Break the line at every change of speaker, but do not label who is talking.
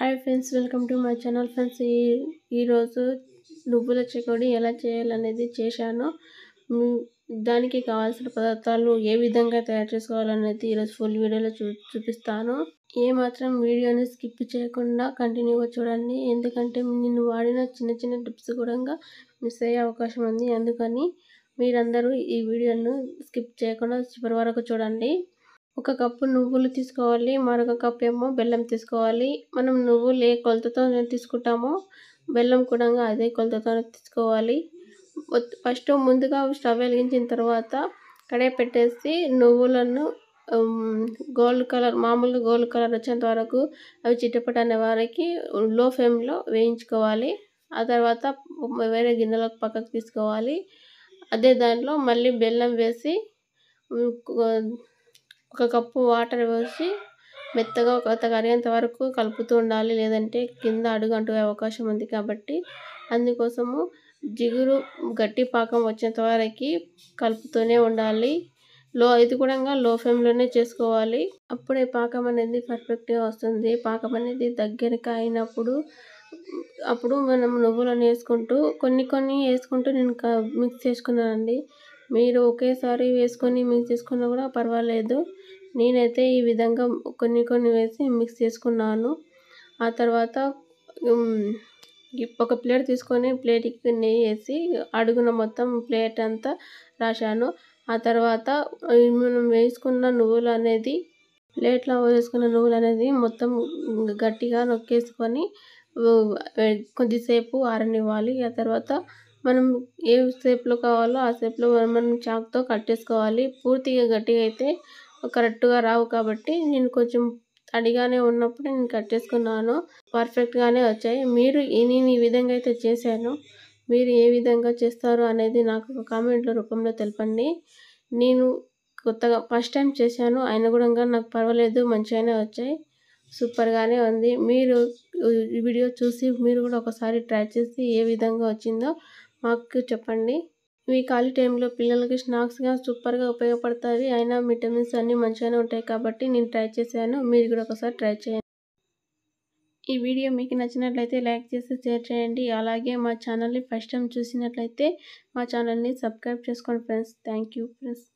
hi friends welcome to my channel friends ఈ ఈరోజు నువ్వుల చెకోడి ఎలా చేయాలనేది చేశాను దానికి కావాల్సిన పదార్థాలు ఏ విధంగా తయారు చేసుకోవాలనేది ఈరోజు ఫుల్ వీడియోలో చూ చూపిస్తాను ఏ మాత్రం వీడియోని స్కిప్ చేయకుండా కంటిన్యూగా చూడండి ఎందుకంటే నేను వాడిన చిన్న చిన్న టిప్స్ కూడా మిస్ అయ్యే అవకాశం ఉంది అందుకని మీరందరూ ఈ వీడియోను స్కిప్ చేయకుండా చివరి వరకు చూడండి ఒక కప్పు నువ్వులు తీసుకోవాలి మరొక కప్పు ఏమో బెల్లం తీసుకోవాలి మనం నువ్వులు ఏ కొలతతో తీసుకుంటామో బెల్లం కూడా అదే కొలతతో తీసుకోవాలి ఫస్ట్ ముందుగా స్టవ్ వెలిగించిన తర్వాత కడాయి పెట్టేసి నువ్వులను గోల్డ్ కలర్ మామూలు గోల్డ్ కలర్ వచ్చేంత వరకు అవి చిట్టపట అనే వారికి లో ఫ్లేమ్లో వేయించుకోవాలి ఆ తర్వాత వేరే గిన్నెలో పక్కకు తీసుకోవాలి అదే దాంట్లో మళ్ళీ బెల్లం వేసి ఒక కప్పు వాటర్ పోసి మెత్తగా ఒక కరిగేంత వరకు కలుపుతూ ఉండాలి లేదంటే కింద అడుగు అంటే అవకాశం ఉంది కాబట్టి అందుకోసము జిగురు గట్టి పాకం వచ్చేంత వరకు కలుపుతూనే ఉండాలి లో ఇది కూడా లో ఫ్లేమ్లోనే చేసుకోవాలి అప్పుడే పాకం అనేది పర్ఫెక్ట్గా వస్తుంది పాకం అనేది దగ్గరగా అయినప్పుడు అప్పుడు మనం నువ్వులను వేసుకుంటూ కొన్ని కొన్ని వేసుకుంటూ నేను మిక్స్ చేసుకున్నానండి మీరు ఒకేసారి వేసుకొని మిక్స్ చేసుకున్నా కూడా పర్వాలేదు నేనైతే ఈ విధంగా కొన్ని కొన్ని వేసి మిక్స్ చేసుకున్నాను ఆ తర్వాత ఒక ప్లేట్ తీసుకొని ప్లేట్కి నెయ్యి వేసి అడుగున మొత్తం ప్లేట్ అంతా రాశాను ఆ తర్వాత మనం వేసుకున్న నువ్వులు అనేది ప్లేట్లో వేసుకున్న నువ్వులు అనేది మొత్తం గట్టిగా నొక్కేసుకొని కొద్దిసేపు ఆరనివ్వాలి ఆ తర్వాత మనం ఏ షేప్లో కావాలో ఆ షేప్లో మనం చాక్తో కట్ చేసుకోవాలి పూర్తిగా గట్టిగా అయితే కరెక్ట్గా రావు కాబట్టి నేను కొంచెం తడిగానే ఉన్నప్పుడు నేను కట్ చేసుకున్నాను పర్ఫెక్ట్గానే వచ్చాయి మీరు నేను ఈ విధంగా అయితే చేశాను మీరు ఏ విధంగా చేస్తారు అనేది నాకు ఒక కామెంట్ల రూపంలో తెలపండి నేను కొత్తగా ఫస్ట్ టైం చేశాను అయినా కూడా నాకు పర్వాలేదు మంచిగానే వచ్చాయి సూపర్గానే ఉంది మీరు ఈ వీడియో చూసి మీరు కూడా ఒకసారి ట్రై చేసి ఏ విధంగా వచ్చిందో మాకు చెప్పండి ఇవి ఖాళీ టైంలో పిల్లలకి స్నాక్స్గా సూపర్గా ఉపయోగపడతాయి అయినా విటమిన్స్ అన్నీ మంచిగానే ఉంటాయి కాబట్టి నేను ట్రై చేశాను మీరు కూడా ఒకసారి ట్రై చేయండి ఈ వీడియో మీకు నచ్చినట్లయితే లైక్ చేసి షేర్ చేయండి అలాగే మా ఛానల్ని ఫస్ట్ టైం చూసినట్లయితే మా ఛానల్ని సబ్స్క్రైబ్ చేసుకోండి ఫ్రెండ్స్ థ్యాంక్ ఫ్రెండ్స్